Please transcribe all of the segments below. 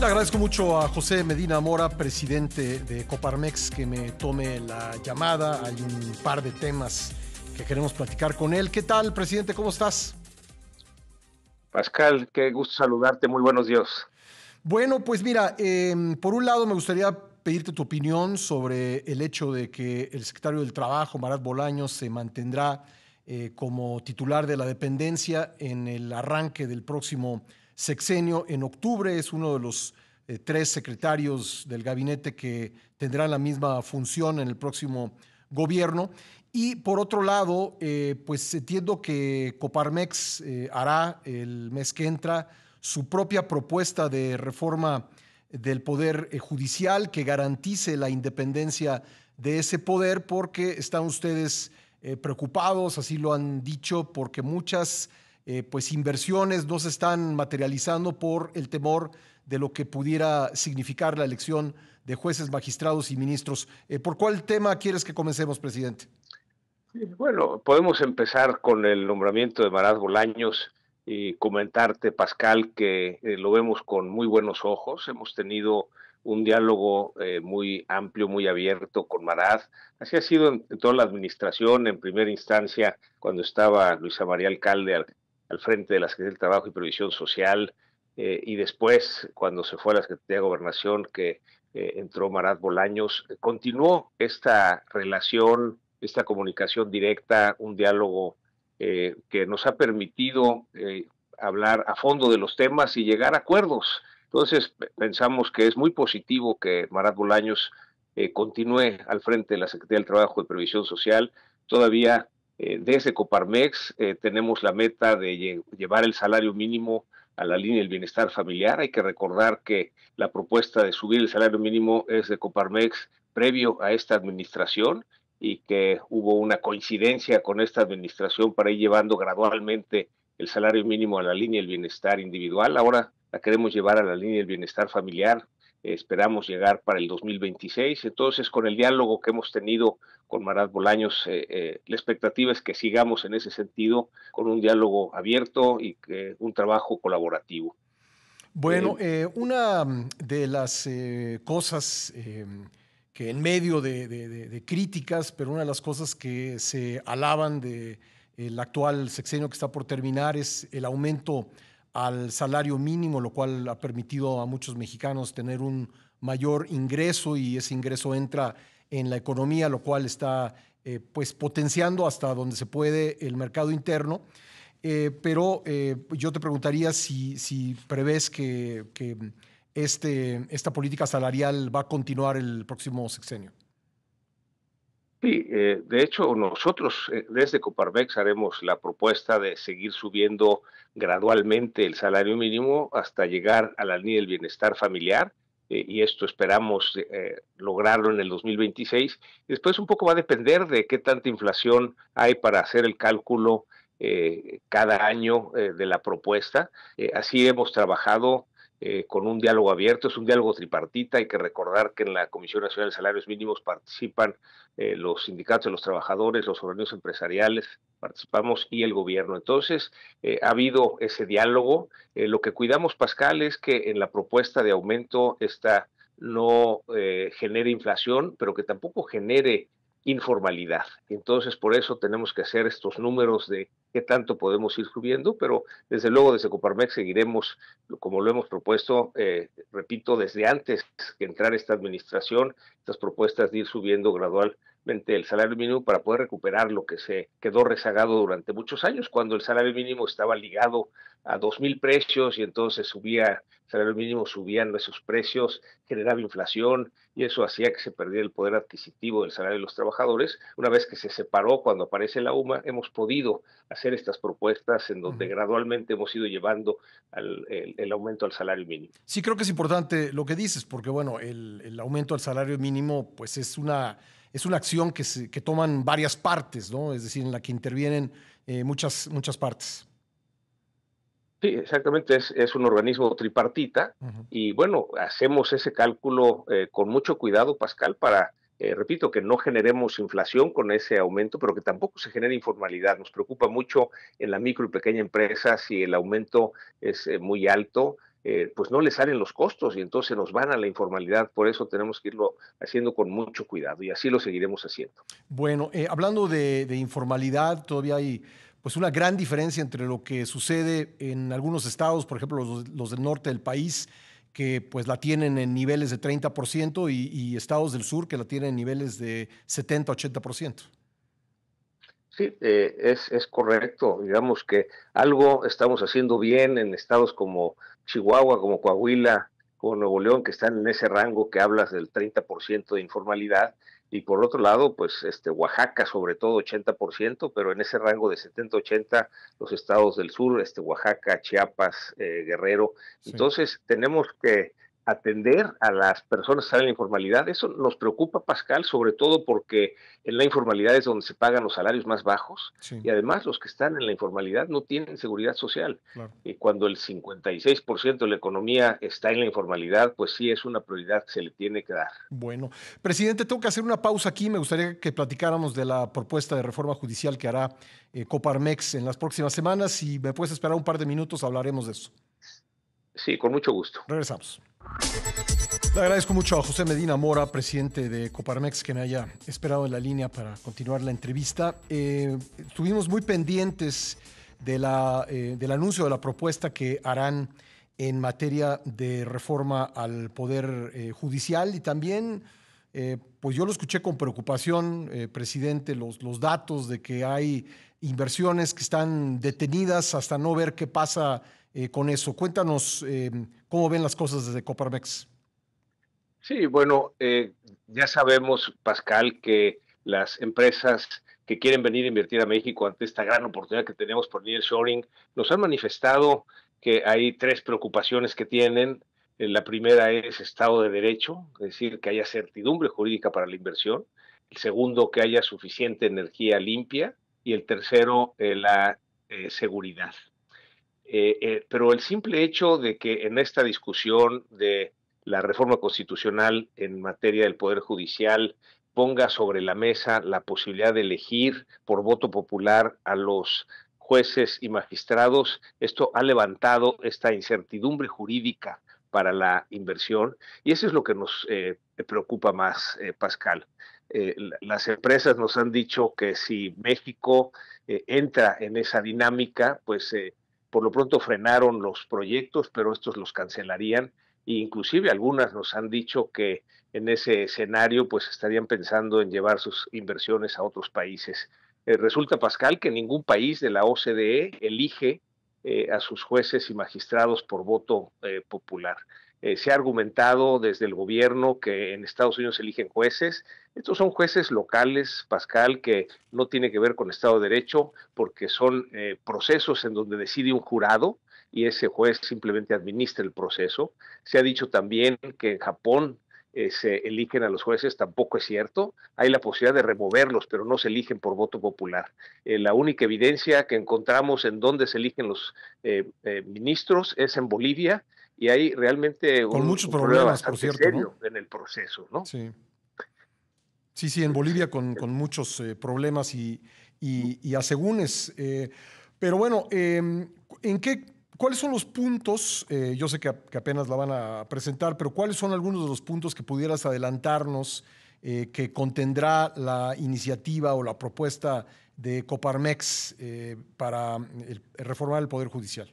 Le agradezco mucho a José Medina Mora, presidente de Coparmex, que me tome la llamada. Hay un par de temas que queremos platicar con él. ¿Qué tal, presidente? ¿Cómo estás? Pascal, qué gusto saludarte. Muy buenos días. Bueno, pues mira, em, por un lado me gustaría pedirte tu opinión sobre el hecho de que el secretario del Trabajo, Marat Bolaños, se mantendrá eh, como titular de la dependencia en el arranque del próximo sexenio. En octubre es uno de los eh, tres secretarios del gabinete que tendrá la misma función en el próximo gobierno. Y por otro lado, eh, pues entiendo que Coparmex eh, hará el mes que entra su propia propuesta de reforma del Poder Judicial que garantice la independencia de ese poder porque están ustedes preocupados, así lo han dicho, porque muchas eh, pues inversiones no se están materializando por el temor de lo que pudiera significar la elección de jueces, magistrados y ministros. Eh, ¿Por cuál tema quieres que comencemos, presidente? Bueno, podemos empezar con el nombramiento de Marad Bolaños y comentarte, Pascal, que eh, lo vemos con muy buenos ojos. Hemos tenido un diálogo muy amplio, muy abierto con Marad. Así ha sido en, toda la administración, en primera instancia, cuando estaba Luisa María Alcalde al, al frente de la Secretaría del Trabajo y Previsión Social, eh, y después, cuando se fue a la Secretaría de Gobernación, que eh, entró Marat Bolaños, continuó esta relación, esta comunicación directa, un diálogo eh, que nos ha permitido hablar a fondo de los temas y llegar a acuerdos. Entonces, pensamos que es muy positivo que Marat Bolaños continúe al frente de la Secretaría del Trabajo y Previsión Social. Todavía desde eh, Coparmex eh, tenemos la meta de llevar el salario mínimo a la línea del bienestar familiar. Hay que recordar que la propuesta de subir el salario mínimo es de Coparmex previo a esta administración y que hubo una coincidencia con esta administración para ir llevando gradualmente el salario mínimo a la línea del bienestar individual. Ahora la queremos llevar a la línea del bienestar familiar esperamos llegar para el 2026. Entonces, con el diálogo que hemos tenido con Marat Bolaños, eh, eh, la expectativa es que sigamos en ese sentido con un diálogo abierto y un trabajo colaborativo. Bueno, eh, una de las cosas que en medio de, de, críticas, pero una de las cosas que se alaban del actual sexenio que está por terminar es el aumento al salario mínimo, lo cual ha permitido a muchos mexicanos tener un mayor ingreso y ese ingreso entra en la economía, lo cual está eh, pues potenciando hasta donde se puede el mercado interno. Eh, pero eh, yo te preguntaría si, si prevés que, que este, esta política salarial va a continuar el próximo sexenio. Sí, eh, de hecho nosotros eh, desde Coparmex haremos la propuesta de seguir subiendo gradualmente el salario mínimo hasta llegar a la línea del bienestar familiar eh, y esto esperamos lograrlo en el 2026. Después un poco va a depender de qué tanta inflación hay para hacer el cálculo cada año de la propuesta. así hemos trabajado eh, con un diálogo abierto, es un diálogo tripartita. Hay que recordar que en la Comisión Nacional de Salarios Mínimos participan eh, los sindicatos de los trabajadores, los organismos empresariales, participamos y el gobierno. Entonces, eh, ha habido ese diálogo. lo que cuidamos, Pascal, es que en la propuesta de aumento esta no genere inflación, pero que tampoco genere informalidad. Entonces, por eso tenemos que hacer estos números de qué tanto podemos ir subiendo, pero desde luego desde Coparmex seguiremos, como lo hemos propuesto, eh, repito, desde antes que entrar esta administración, estas propuestas de ir subiendo gradual el salario mínimo para poder recuperar lo que se quedó rezagado durante muchos años, cuando el salario mínimo estaba ligado a dos mil precios y entonces subía, el salario mínimo subían esos precios, generaba inflación y eso hacía que se perdiera el poder adquisitivo del salario de los trabajadores. Una vez que se separó cuando aparece la UMA, hemos podido hacer estas propuestas en donde gradualmente hemos ido llevando al, el, aumento al salario mínimo. Sí, creo que es importante lo que dices, porque bueno, el aumento al salario mínimo pues es una es una acción que, que toman varias partes, ¿no? Es decir, en la que intervienen eh, muchas, muchas partes. Sí, exactamente, es, un organismo tripartita y bueno, hacemos ese cálculo eh, con mucho cuidado, Pascal, para, eh, repito, que no generemos inflación con ese aumento, pero que tampoco se genere informalidad. Nos preocupa mucho en la micro y pequeña empresa si el aumento es muy alto, eh, pues no le salen los costos y entonces nos van a la informalidad. Por eso tenemos que irlo haciendo con mucho cuidado y así lo seguiremos haciendo. Bueno, eh, hablando de, informalidad, todavía hay pues una gran diferencia entre lo que sucede en algunos estados, por ejemplo los, del norte del país, que pues la tienen en niveles de 30% y, y estados del sur que la tienen en niveles de 70-80%. Sí, eh, es, es, correcto. Digamos que algo estamos haciendo bien en estados como Chihuahua como Coahuila, como Nuevo León, que están en ese rango que hablas del 30% de informalidad, y por otro lado, pues este Oaxaca sobre todo 80%, pero en ese rango de 70-80 los estados del sur, este Oaxaca, Chiapas, eh, Guerrero. Entonces tenemos que atender a las personas que están en la informalidad. Eso nos preocupa, Pascal, sobre todo porque en la informalidad es donde se pagan los salarios más bajos y además los que están en la informalidad no tienen seguridad social. Y cuando el 56% de la economía está en la informalidad, pues sí es una prioridad que se le tiene que dar. Bueno, presidente, tengo que hacer una pausa aquí. Me gustaría que platicáramos de la propuesta de reforma judicial que hará eh, Coparmex en las próximas semanas. y me puedes esperar un par de minutos, hablaremos de eso. Sí, con mucho gusto. Regresamos. Le agradezco mucho a José Medina Mora, presidente de Coparmex, que me haya esperado en la línea para continuar la entrevista. Eh, estuvimos muy pendientes eh, del anuncio de la propuesta que harán en materia de reforma al Poder eh, Judicial y también, pues yo lo escuché con preocupación, presidente, los datos de que hay inversiones que están detenidas hasta no ver qué pasa eh, con eso. Cuéntanos eh, cómo ven las cosas desde Coparmex. Sí, bueno, eh, ya sabemos, Pascal, que las empresas que quieren venir a invertir a México ante esta gran oportunidad que tenemos por Shoring nos han manifestado que hay tres preocupaciones que tienen. La primera es Estado de Derecho, es decir, que haya certidumbre jurídica para la inversión. El segundo, que haya suficiente energía limpia. Y el tercero, la seguridad. Eh, eh, pero el simple hecho de que en esta discusión de la reforma constitucional en materia del Poder Judicial ponga sobre la mesa la posibilidad de elegir por voto popular a los jueces y magistrados, esto ha levantado esta incertidumbre jurídica para la inversión y eso es lo que nos eh, preocupa más, Pascal. las empresas nos han dicho que si México entra en esa dinámica, pues por lo pronto frenaron los proyectos, pero estos los cancelarían e inclusive algunas nos han dicho que en ese escenario pues estarían pensando en llevar sus inversiones a otros países. Eh, resulta, Pascal, que ningún país de la OCDE elige eh, a sus jueces y magistrados por voto eh, popular. Eh, se ha argumentado desde el gobierno que en Estados Unidos se eligen jueces. Estos son jueces locales, Pascal, que no tiene que ver con Estado de Derecho, porque son eh, procesos en donde decide un jurado y ese juez simplemente administra el proceso. Se ha dicho también que en Japón eh, se eligen a los jueces, tampoco es cierto. Hay la posibilidad de removerlos, pero no se eligen por voto popular. la única evidencia que encontramos en donde se eligen los ministros es en Bolivia, y hay realmente Con muchos problemas, por cierto, en el proceso, ¿no? Sí. Sí, sí, en Bolivia con, muchos eh, problemas y, y, asegúnes. Eh, pero bueno, em, ¿en qué, ¿cuáles son los puntos? Eh, yo sé que, apenas la van a presentar, pero ¿cuáles son algunos de los puntos que pudieras adelantarnos que contendrá la iniciativa o la propuesta de Coparmex para reformar el Poder Judicial?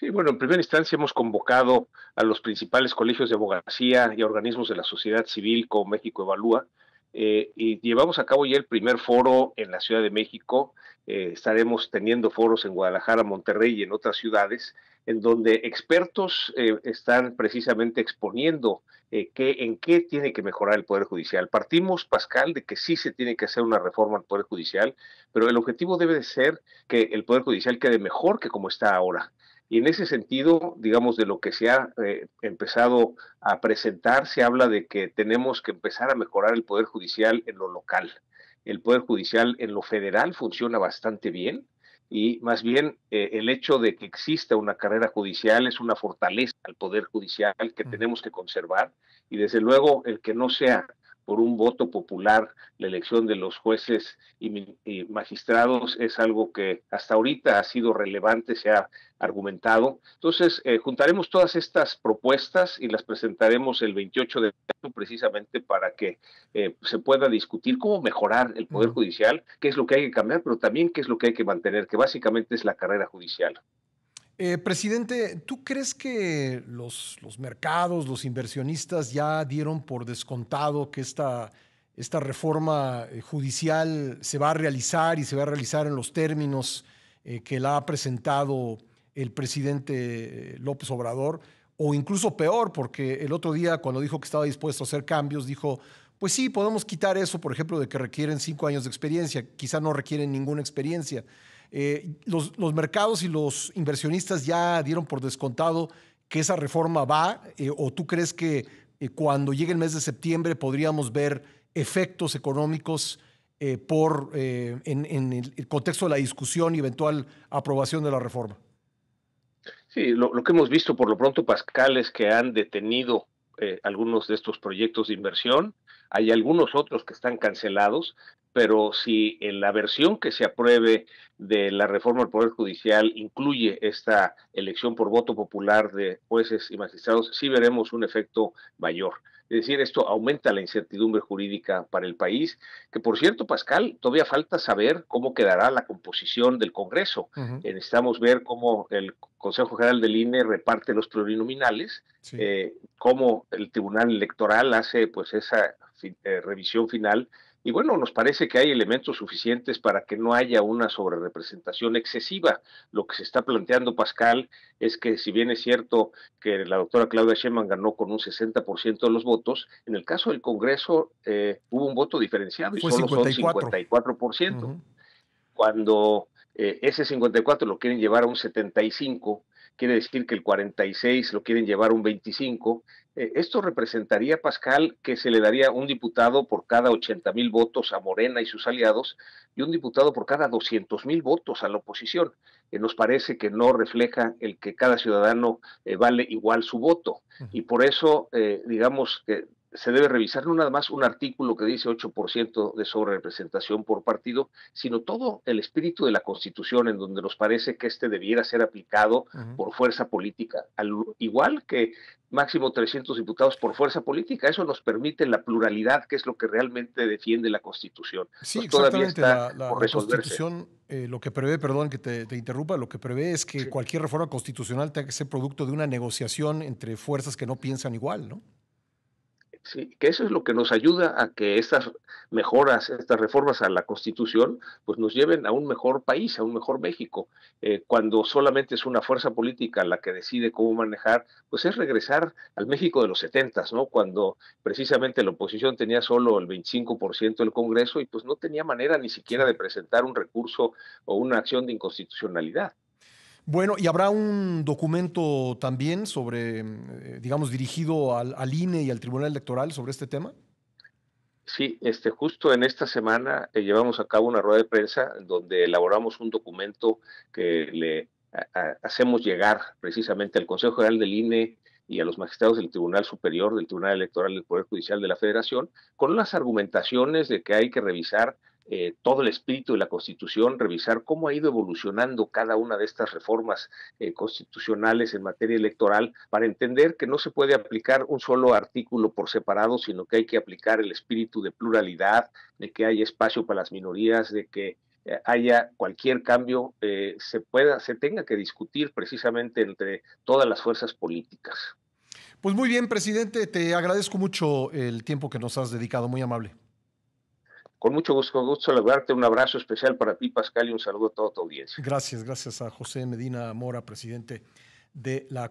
Sí, bueno, en primera instancia hemos convocado a los principales colegios de abogacía y organismos de la sociedad civil como México Evalúa. Eh, y llevamos a cabo ya el primer foro en la Ciudad de México. Eh, estaremos teniendo foros en Guadalajara, Monterrey y en otras ciudades, en donde expertos eh, están precisamente exponiendo en qué tiene que mejorar el Poder Judicial. Partimos, Pascal, de que sí se tiene que hacer una reforma al Poder Judicial, pero el objetivo debe de ser que el Poder Judicial quede mejor que como está ahora. Y en ese sentido, digamos, de lo que se ha eh, empezado a presentar, se habla de que tenemos que empezar a mejorar el Poder Judicial en lo local. El Poder Judicial en lo federal funciona bastante bien y más bien eh, el hecho de que exista una carrera judicial es una fortaleza al Poder Judicial que mm. tenemos que conservar y desde luego el que no sea por un voto popular la elección de los jueces y, magistrados es algo que hasta ahorita ha sido relevante, se ha argumentado. Entonces, eh, juntaremos todas estas propuestas y las presentaremos el 28 de mayo precisamente para que eh, se pueda discutir cómo mejorar el Poder Judicial, qué es lo que hay que cambiar, pero también qué es lo que hay que mantener, que básicamente es la carrera judicial. Eh, presidente, ¿tú crees que los, mercados, los inversionistas ya dieron por descontado que esta, esta, reforma eh, judicial se va a realizar y se va a realizar en los términos eh, que la ha presentado el presidente López Obrador? O incluso peor, porque el otro día cuando dijo que estaba dispuesto a hacer cambios, dijo, pues sí, podemos quitar eso, por ejemplo, de que requieren cinco años de experiencia, quizá no requieren ninguna experiencia. Eh, los, mercados y los inversionistas ya dieron por descontado que esa reforma va, eh, o tú crees que eh, cuando llegue el mes de septiembre podríamos ver efectos económicos por, en, el contexto de la discusión y eventual aprobación de la reforma. Sí, lo, lo que hemos visto por lo pronto, Pascal, es que han detenido algunos de estos proyectos de inversión hay algunos otros que están cancelados, pero si en la versión que se apruebe de la reforma del Poder Judicial incluye esta elección por voto popular de jueces y magistrados, sí veremos un efecto mayor. Es decir, esto aumenta la incertidumbre jurídica para el país, que por cierto, Pascal, todavía falta saber cómo quedará la composición del Congreso. Eh, necesitamos ver cómo el Consejo General del INE reparte los plurinominales, eh, cómo el Tribunal Electoral hace pues esa eh, revisión final. Y bueno, nos parece que hay elementos suficientes para que no haya una sobrerepresentación excesiva. Lo que se está planteando Pascal es que si bien es cierto que la doctora Claudia Sheinbaum ganó con un 60% de los votos, en el caso del Congreso eh, hubo un voto diferenciado y Fue solo 54. son 54%. Cuando eh, ese 54 lo quieren llevar a un 75, quiere decir que el 46 lo quieren llevar un 25. Eh, esto representaría, Pascal, que se le daría un diputado por cada 80 mil votos a Morena y sus aliados y un diputado por cada 200 mil votos a la oposición. nos parece que no refleja el que cada ciudadano eh, vale igual su voto. Y por eso, eh, digamos, que se debe revisar no nada más un artículo que dice 8% de sobrerepresentación por partido, sino todo el espíritu de la Constitución en donde nos parece que este debiera ser aplicado por fuerza política, al igual que máximo 300 diputados por fuerza política. Eso nos permite la pluralidad, que es lo que realmente defiende la Constitución. Sí, pues la, Constitución, eh, lo que prevé, perdón que te, interrumpa, lo que prevé es que cualquier reforma constitucional tenga que ser producto de una negociación entre fuerzas que no piensan igual, ¿no? ¿sí? que eso es lo que nos ayuda a que estas mejoras, estas reformas a la Constitución, pues nos lleven a un mejor país, a un mejor México. Eh, cuando solamente es una fuerza política la que decide cómo manejar, pues es regresar al México de los setentas, ¿no? Cuando precisamente la oposición tenía solo el 25% del Congreso y pues no tenía manera ni siquiera de presentar un recurso o una acción de inconstitucionalidad. Bueno, y habrá un documento también sobre, eh, digamos, dirigido al, INE y al Tribunal Electoral sobre este tema. Sí, este, justo en esta semana eh, llevamos a cabo una rueda de prensa donde elaboramos un documento que le hacemos llegar precisamente al Consejo General del INE y a los magistrados del Tribunal Superior, del Tribunal Electoral del Poder Judicial de la Federación, con las argumentaciones de que hay que revisar eh, todo el espíritu de la Constitución, revisar cómo ha ido evolucionando cada una de estas reformas eh, constitucionales en materia electoral para entender que no se puede aplicar un solo artículo por separado, sino que hay que aplicar el espíritu de pluralidad, de que haya espacio para las minorías, de que eh, haya cualquier cambio se pueda se tenga que discutir precisamente entre todas las fuerzas políticas. Pues muy bien, presidente, te agradezco mucho el tiempo que nos has dedicado, muy amable. Con mucho gusto, gusto saludarte. Un abrazo especial para ti, Pascal, y un saludo a toda tu audiencia. Gracias, gracias a José Medina Mora, presidente de la